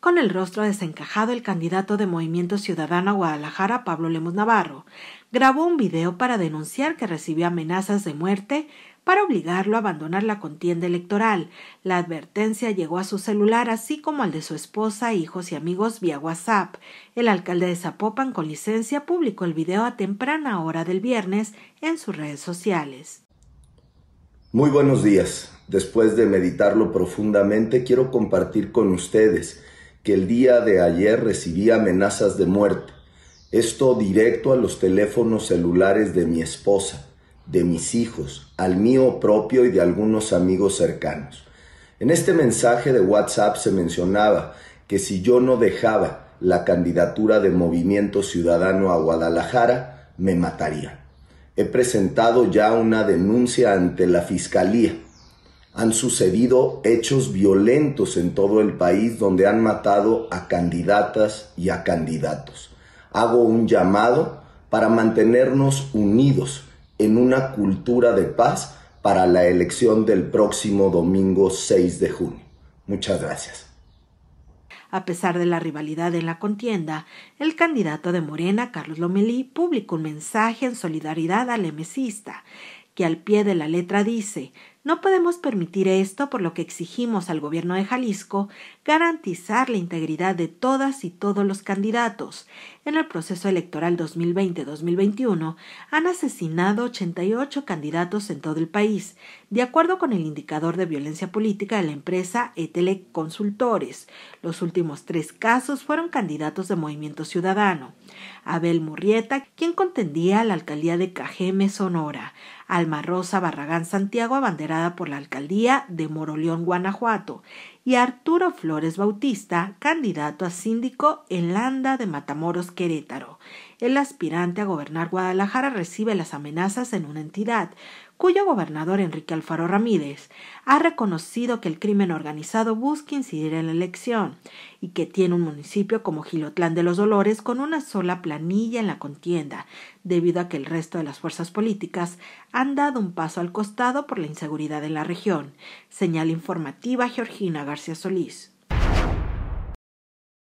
Con el rostro desencajado, el candidato de Movimiento Ciudadano a Guadalajara, Pablo Lemos Navarro, grabó un video para denunciar que recibió amenazas de muerte para obligarlo a abandonar la contienda electoral. La advertencia llegó a su celular, así como al de su esposa, hijos y amigos vía WhatsApp. El alcalde de Zapopan, con licencia, publicó el video a temprana hora del viernes en sus redes sociales. Muy buenos días. Después de meditarlo profundamente, quiero compartir con ustedes que el día de ayer recibí amenazas de muerte. Esto directo a los teléfonos celulares de mi esposa, de mis hijos, al mío propio y de algunos amigos cercanos. En este mensaje de WhatsApp se mencionaba que si yo no dejaba la candidatura de Movimiento Ciudadano a Guadalajara, me mataría. He presentado ya una denuncia ante la Fiscalía han sucedido hechos violentos en todo el país donde han matado a candidatas y a candidatos. Hago un llamado para mantenernos unidos en una cultura de paz para la elección del próximo domingo 6 de junio. Muchas gracias. A pesar de la rivalidad en la contienda, el candidato de Morena, Carlos Lomelí, publicó un mensaje en solidaridad al emesista, que al pie de la letra dice no podemos permitir esto, por lo que exigimos al gobierno de Jalisco garantizar la integridad de todas y todos los candidatos. En el proceso electoral 2020-2021 han asesinado 88 candidatos en todo el país, de acuerdo con el indicador de violencia política de la empresa Etele Consultores. Los últimos tres casos fueron candidatos de Movimiento Ciudadano. Abel Murrieta, quien contendía la alcaldía de Cajeme, Sonora. Alma Rosa Barragán Santiago, abanderada por la alcaldía de Moroleón, Guanajuato, y Arturo Flores Bautista, candidato a síndico en Landa de Matamoros, Querétaro. El aspirante a gobernar Guadalajara recibe las amenazas en una entidad cuyo gobernador Enrique Alfaro Ramírez ha reconocido que el crimen organizado busca incidir en la elección y que tiene un municipio como Gilotlán de los Dolores con una sola planilla en la contienda, debido a que el resto de las fuerzas políticas han dado un paso al costado por la inseguridad en la región. Señal informativa Georgina García Solís.